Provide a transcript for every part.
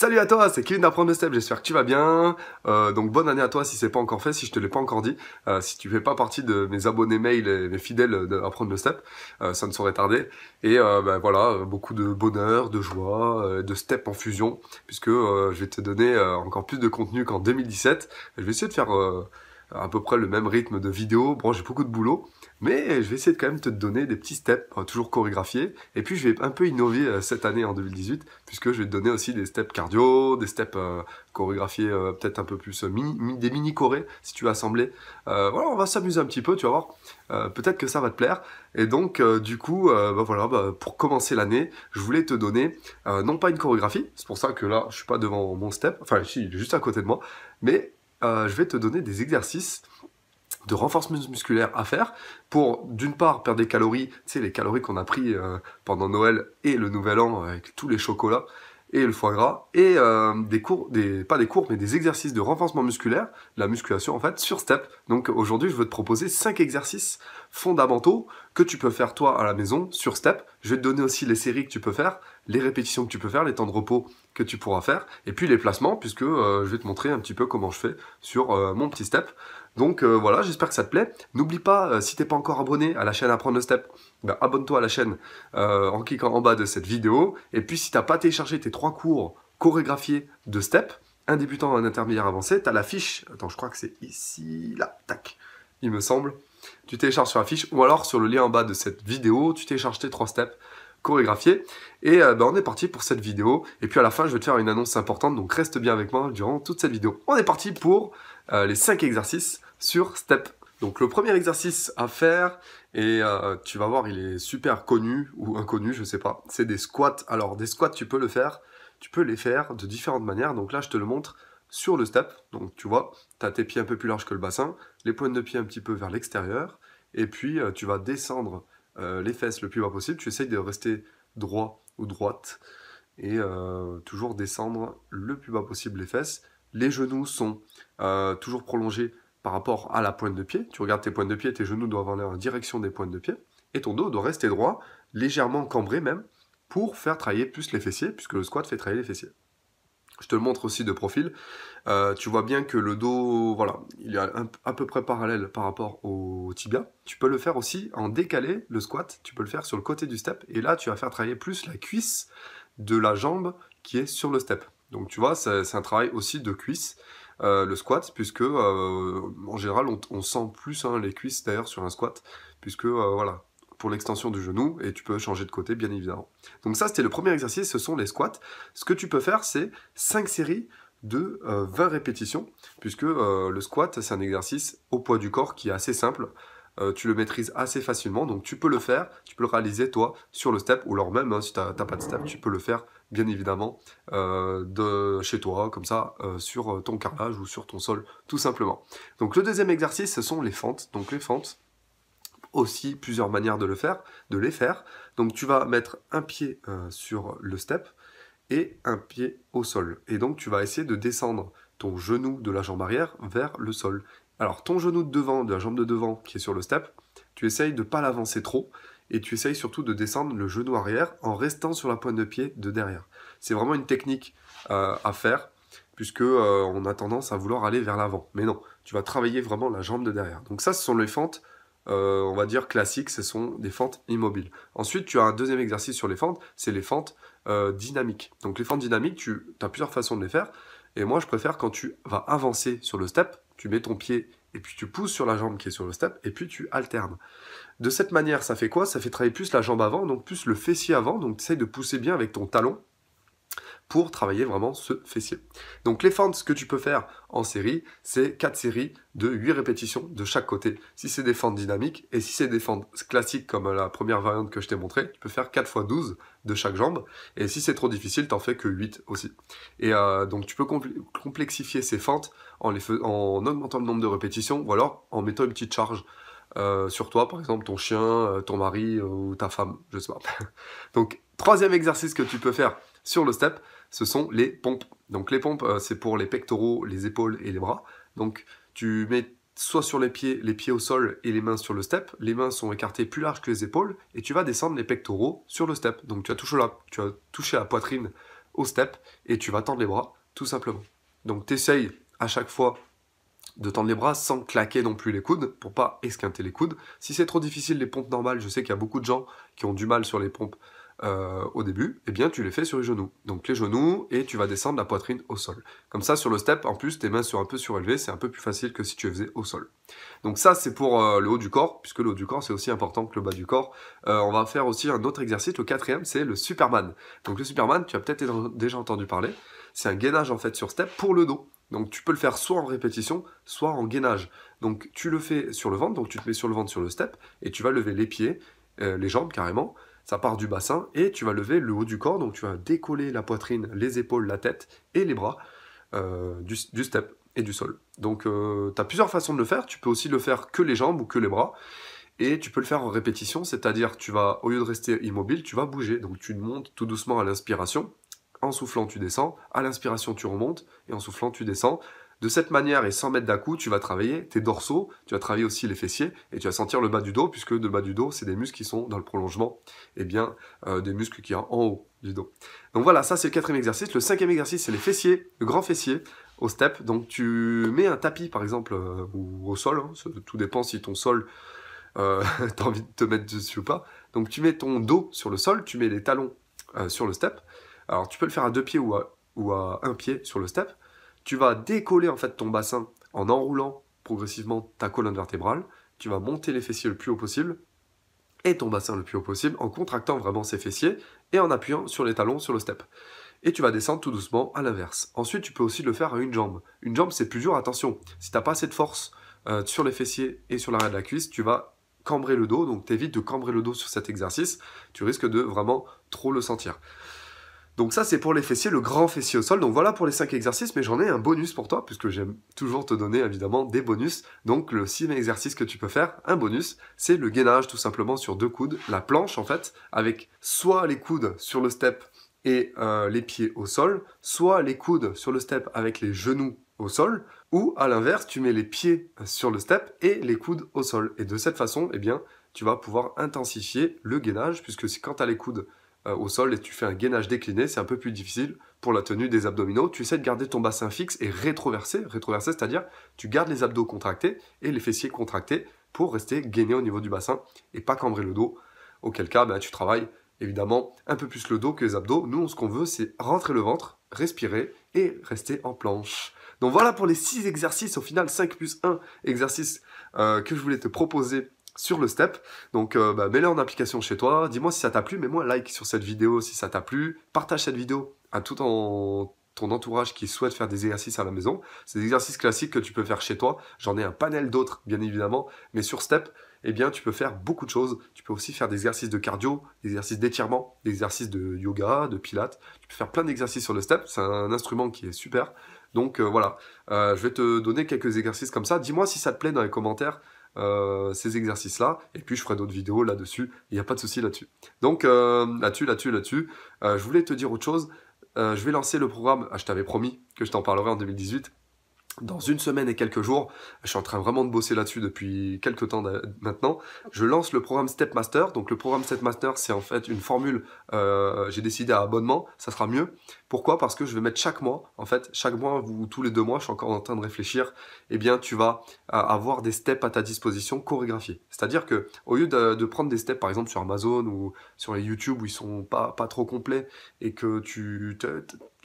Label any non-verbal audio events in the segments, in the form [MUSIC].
Salut à toi, c'est Kevin d'Apprendre le Step, j'espère que tu vas bien. Euh, donc bonne année à toi si c'est pas encore fait, si je te l'ai pas encore dit. Euh, si tu fais pas partie de mes abonnés mail et mes fidèles d'Apprendre le Step, euh, ça ne saurait tarder. Et ben voilà, beaucoup de bonheur, de joie, de step en fusion, puisque je vais te donner encore plus de contenu qu'en 2017. Je vais essayer de faire à peu près le même rythme de vidéo. Bon, j'ai beaucoup de boulot, mais je vais essayer de quand même te donner des petits steps, hein, toujours chorégraphiés. Et puis, je vais un peu innover euh, cette année en 2018, puisque je vais te donner aussi des steps cardio, des steps euh, chorégraphiés euh, peut-être un peu plus des mini chorés si tu veux assembler. voilà, on va s'amuser un petit peu, tu vas voir. peut-être que ça va te plaire. Et donc, du coup, bah voilà, bah, pour commencer l'année, je voulais te donner non pas une chorégraphie, c'est pour ça que là, je suis pas devant mon step, enfin, juste à côté de moi, mais euh, je vais te donner des exercices de renforcement musculaire à faire pour d'une part perdre des calories, tu sais les calories qu'on a pris euh, pendant Noël et le Nouvel An avec tous les chocolats et le foie gras et euh, des cours, pas des cours mais des exercices de renforcement musculaire, la musculation en fait sur step. Donc aujourd'hui je veux te proposer 5 exercices fondamentaux que tu peux faire toi à la maison sur step. Je vais te donner aussi les séries que tu peux faire les répétitions que tu peux faire, les temps de repos que tu pourras faire, et puis les placements, puisque euh, je vais te montrer un petit peu comment je fais sur euh, mon petit step. Donc euh, voilà, j'espère que ça te plaît. N'oublie pas, si tu n'es pas encore abonné à la chaîne Apprendre le Step, bah, abonne-toi à la chaîne en cliquant en bas de cette vidéo. Et puis si tu n'as pas téléchargé tes trois cours chorégraphiés de step, un débutant, un intermédiaire avancé, as la fiche. Attends, je crois que c'est ici, là, tac, il me semble. Tu télécharges sur la fiche ou alors sur le lien en bas de cette vidéo, tu télécharges tes trois steps chorégraphié. Et euh, ben on est parti pour cette vidéo. Et puis à la fin, je vais te faire une annonce importante, donc reste bien avec moi durant toute cette vidéo. On est parti pour euh, les 5 exercices sur Step. Donc le premier exercice à faire, et euh, tu vas voir, il est super connu ou inconnu, je sais pas, c'est des squats. Alors des squats, tu peux le faire, tu peux les faire de différentes manières. Donc là, je te le montre sur le step. Donc tu vois, tu as tes pieds un peu plus larges que le bassin, les pointes de pied un petit peu vers l'extérieur, et puis tu vas descendre euh, les fesses le plus bas possible, tu essayes de rester droit ou droite et euh, toujours descendre le plus bas possible les fesses. Les genoux sont euh, toujours prolongés par rapport à la pointe de pied. Tu regardes tes pointes de pied, tes genoux doivent aller en direction des pointes de pied et ton dos doit rester droit, légèrement cambré même, pour faire travailler plus les fessiers, puisque le squat fait travailler les fessiers. Je te le montre aussi de profil. Euh, tu vois bien que le dos, voilà, il est à peu près parallèle par rapport au tibia. Tu peux le faire aussi en décalé, le squat. Tu peux le faire sur le côté du step. Et là, tu vas faire travailler plus la cuisse de la jambe qui est sur le step. Donc tu vois, c'est un travail aussi de cuisse. Euh, le squat, puisque euh, en général on, sent plus hein, les cuisses d'ailleurs sur un squat, puisque voilà, pour l'extension du genou, et tu peux changer de côté, bien évidemment. Donc ça, c'était le premier exercice, ce sont les squats. Ce que tu peux faire, c'est 5 séries de 20 euh, répétitions, puisque euh, le squat, c'est un exercice au poids du corps qui est assez simple. Euh, tu le maîtrises assez facilement, donc tu peux le faire, tu peux le réaliser toi sur le step, ou alors même hein, si tu n'as pas de step, tu peux le faire bien évidemment de chez toi, comme ça, sur ton carrelage ou sur ton sol, tout simplement. Donc le deuxième exercice, ce sont les fentes. Donc les fentes, aussi plusieurs manières de le faire, de les faire. Donc tu vas mettre un pied euh, sur le step et un pied au sol. Et donc tu vas essayer de descendre ton genou de la jambe arrière vers le sol. Alors ton genou de devant, de la jambe de devant qui est sur le step, tu essayes de ne pas l'avancer trop et tu essayes surtout de descendre le genou arrière en restant sur la pointe de pied de derrière. C'est vraiment une technique euh, à faire puisque euh, on a tendance à vouloir aller vers l'avant. Mais non, tu vas travailler vraiment la jambe de derrière. Donc ça, ce sont les fentes euh, on va dire, classique, ce sont des fentes immobiles. Ensuite, tu as un deuxième exercice sur les fentes, c'est les fentes euh, dynamiques. Donc les fentes dynamiques, tu as plusieurs façons de les faire. Et moi, je préfère quand tu vas avancer sur le step, tu mets ton pied et puis tu pousses sur la jambe qui est sur le step, et puis tu alternes. De cette manière, ça fait quoi Ça fait travailler plus la jambe avant, donc plus le fessier avant, donc tu de pousser bien avec ton talon, pour travailler vraiment ce fessier. Donc les fentes, ce que tu peux faire en série, c'est 4 séries de 8 répétitions de chaque côté. Si c'est des fentes dynamiques et si c'est des fentes classiques comme la première variante que je t'ai montrée, tu peux faire 4 x 12 de chaque jambe. Et si c'est trop difficile, t'en fais que 8 aussi. Et euh, donc tu peux complexifier ces fentes en, augmentant le nombre de répétitions ou alors en mettant une petite charge. Euh, sur toi, par exemple, ton chien, euh, ton mari ou ta femme, je sais pas. [LAUGHS] Donc, troisième exercice que tu peux faire sur le step, ce sont les pompes. Donc les pompes, euh, c'est pour les pectoraux, les épaules et les bras. Donc tu mets soit sur les pieds, les pieds au sol et les mains sur le step. Les mains sont écartées plus larges que les épaules et tu vas descendre les pectoraux sur le step. Donc tu as touché la, tu as touché la poitrine au step et tu vas tendre les bras tout simplement. Donc tu à chaque fois de tendre les bras sans claquer non plus les coudes pour pas esquinter les coudes. Si c'est trop difficile les pompes normales, je sais qu'il y a beaucoup de gens qui ont du mal sur les pompes euh, au début, eh bien tu les fais sur les genoux. Donc les genoux et tu vas descendre la poitrine au sol. Comme ça sur le step, en plus tes mains sont un peu surélevées, c'est un peu plus facile que si tu les faisais au sol. Donc ça c'est pour euh, le haut du corps, puisque le haut du corps c'est aussi important que le bas du corps. Euh, on va faire aussi un autre exercice, le quatrième c'est le Superman. Donc le Superman, tu as peut-être déjà entendu parler, c'est un gainage en fait sur step pour le dos. Donc tu peux le faire soit en répétition, soit en gainage. Donc tu le fais sur le ventre, donc tu te mets sur le ventre sur le step, et tu vas lever les pieds, les jambes carrément, ça part du bassin et tu vas lever le haut du corps, donc tu vas décoller la poitrine, les épaules, la tête et les bras euh, du, step et du sol. Donc euh, tu as plusieurs façons de le faire, tu peux aussi le faire que les jambes ou que les bras. Et tu peux le faire en répétition, c'est-à-dire tu vas, au lieu de rester immobile, tu vas bouger. Donc tu montes tout doucement à l'inspiration, en soufflant tu descends, à l'inspiration tu remontes, et en soufflant tu descends, de cette manière et sans mettre d'un coup, tu vas travailler tes dorsaux, tu vas travailler aussi les fessiers et tu vas sentir le bas du dos puisque le bas du dos, c'est des muscles qui sont dans le prolongement et eh bien euh, des muscles qui sont en haut du dos. Donc voilà, ça c'est le quatrième exercice. Le cinquième exercice, c'est les fessiers, le grand fessier au step. Donc tu mets un tapis par exemple euh, ou au sol, hein. tout dépend si ton sol, euh, [LAUGHS] t'as envie de te mettre dessus ou pas. Donc tu mets ton dos sur le sol, tu mets les talons euh, sur le step. Alors tu peux le faire à deux pieds ou à un pied sur le step tu vas décoller en fait ton bassin en enroulant progressivement ta colonne vertébrale, tu vas monter les fessiers le plus haut possible et ton bassin le plus haut possible en contractant vraiment ses fessiers et en appuyant sur les talons sur le step. Et tu vas descendre tout doucement à l'inverse. Ensuite, tu peux aussi le faire à une jambe. Une jambe, c'est plus dur, attention. Si tu n'as pas assez de force euh, sur les fessiers et sur l'arrière de la cuisse, tu vas cambrer le dos. Donc, évites de cambrer le dos sur cet exercice. Tu risques de vraiment trop le sentir. Donc ça, c'est pour les fessiers, le grand fessier au sol. Donc voilà pour les 5 exercices, mais j'en ai un bonus pour toi, puisque j'aime toujours te donner évidemment des bonus. Donc le sixième exercice que tu peux faire, un bonus, c'est le gainage tout simplement sur deux coudes, la planche en fait, avec soit les coudes sur le step et euh, les pieds au sol, soit les coudes sur le step avec les genoux au sol, ou à l'inverse, tu mets les pieds sur le step et les coudes au sol. Et de cette façon, eh bien, tu vas pouvoir intensifier le gainage, puisque quand tu as les coudes euh, au sol et tu fais un gainage décliné, c'est un peu plus difficile pour la tenue des abdominaux. Tu essaies de garder ton bassin fixe et rétroversé. Rétroversé, c'est-à-dire tu gardes les abdos contractés et les fessiers contractés pour rester gainé au niveau du bassin et pas cambrer le dos. Auquel cas, ben, tu travailles évidemment un peu plus le dos que les abdos. Nous, ce qu'on veut, c'est rentrer le ventre, respirer et rester en planche. Donc voilà pour les 6 exercices, au final 5 plus 1 exercice euh, que je voulais te proposer sur le step. Donc euh, bah, mets-le en application chez toi. Dis-moi si ça t'a plu, mets-moi like sur cette vidéo si ça t'a plu. Partage cette vidéo à tout ton entourage qui souhaite faire des exercices à la maison. C'est des exercices classiques que tu peux faire chez toi. J'en ai un panel d'autres, bien évidemment. Mais sur Step, eh bien, tu peux faire beaucoup de choses. Tu peux aussi faire des exercices de cardio, des exercices d'étirement, des exercices de yoga, de pilates. Tu peux faire plein d'exercices sur le Step. C'est un instrument qui est super. Donc euh, voilà, euh, je vais te donner quelques exercices comme ça. Dis-moi si ça te plaît dans les commentaires. Euh, ces exercices-là. Et puis, je ferai d'autres vidéos là-dessus. Il n'y a pas de souci là-dessus. Donc, euh, là-dessus, là-dessus, là-dessus. Euh, je voulais te dire autre chose. je vais lancer le programme. Ah, je t'avais promis que je t'en parlerai en 2018. Dans une semaine et quelques jours, je suis en train vraiment de bosser là-dessus depuis quelques temps maintenant. Je lance le programme Stepmaster. Donc le programme Stepmaster c'est en fait une formule. j'ai décidé à abonnement, ça sera mieux. Pourquoi Parce que je vais mettre chaque mois, en fait, chaque mois ou tous les deux mois, je suis encore en train de réfléchir, eh bien, tu vas euh, avoir des steps à ta disposition chorégraphiés. C'est-à-dire que au lieu de, prendre des steps, par exemple, sur Amazon ou sur les YouTube où ils sont pas, pas trop complets et que tu,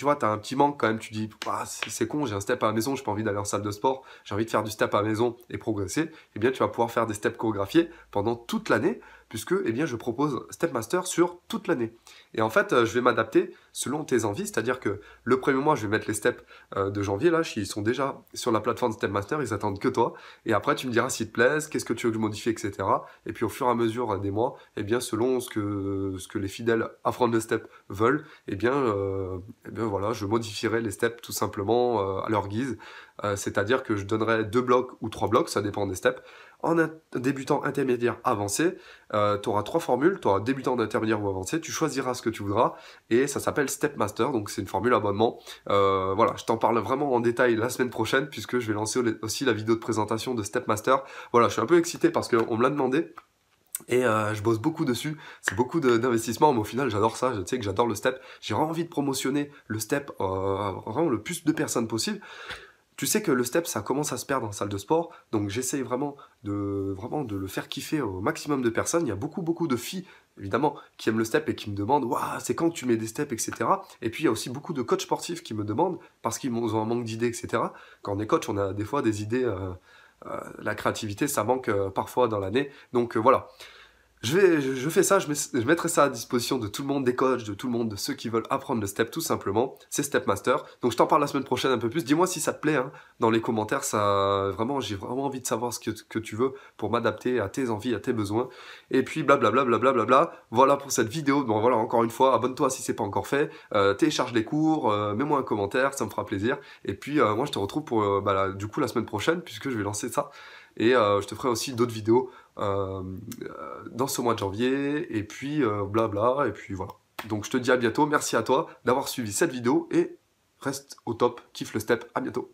vois, tu as un petit manque quand même, tu dis, ah, c'est con, j'ai un step à la maison, je n'ai pas envie d'aller en salle de sport, j'ai envie de faire du step à la maison et progresser, eh bien, tu vas pouvoir faire des steps chorégraphiés pendant toute l'année puisque eh bien, je propose Stepmaster sur toute l'année. Et en fait, euh, je vais m'adapter selon tes envies, c'est-à-dire que le premier mois, je vais mettre les steps euh, de janvier, là, ils sont déjà sur la plateforme Stepmaster, ils attendent que toi, et après, tu me diras s'il te plaît, qu'est-ce que tu veux que je modifie, etc. Et puis, au fur et à mesure euh, des mois, eh bien, selon ce que, ce que les fidèles à Front de Step veulent, eh bien, eh bien, voilà, je modifierai les steps tout simplement à leur guise, c'est-à-dire que je donnerai deux blocs ou trois blocs, ça dépend des steps, en débutant, intermédiaire, avancé, euh, tu auras trois formules, tu auras débutant, intermédiaire ou avancé, tu choisiras ce que tu voudras, et ça s'appelle Stepmaster, donc c'est une formule abonnement. Euh, voilà, je t'en parle vraiment en détail la semaine prochaine, puisque je vais lancer aussi la vidéo de présentation de Stepmaster. Voilà, je suis un peu excité parce qu'on me l'a demandé, et euh, je bosse beaucoup dessus, c'est beaucoup d'investissement, mais au final j'adore ça, je sais que j'adore le step, j'ai vraiment envie de promotionner le step vraiment le plus de personnes possible tu sais que le step, ça commence à se perdre en salle de sport, donc j'essaye vraiment de, vraiment de le faire kiffer au maximum de personnes. Il y a beaucoup, beaucoup de filles, évidemment, qui aiment le step et qui me demandent Waouh, c'est quand tu mets des steps, etc. Et puis il y a aussi beaucoup de coachs sportifs qui me demandent, parce qu'ils ont un manque d'idées, etc. Quand on est coach, on a des fois des idées, euh, euh, la créativité, ça manque euh, parfois dans l'année. Donc voilà. Je, fais ça, je, mettrai ça à disposition de tout le monde, des coachs, de tout le monde, de ceux qui veulent apprendre le step tout simplement. C'est Stepmaster. Donc je t'en parle la semaine prochaine un peu plus. Dis-moi si ça te plaît hein. dans les commentaires. vraiment, j'ai vraiment envie de savoir ce que, tu veux pour m'adapter à tes envies, à tes besoins. Et puis blablabla, blablabla. Voilà pour cette vidéo. Bon voilà, encore une fois, abonne-toi si ce n'est pas encore fait. Euh, télécharge les cours, euh, mets-moi un commentaire, ça me fera plaisir. Et puis euh, moi je te retrouve pour bah, du coup la semaine prochaine puisque je vais lancer ça. Et je te ferai aussi d'autres vidéos euh, dans ce mois de janvier, et puis euh, blabla, et puis voilà. Donc je te dis à bientôt, merci à toi d'avoir suivi cette vidéo, et reste au top, kiffe le step, à bientôt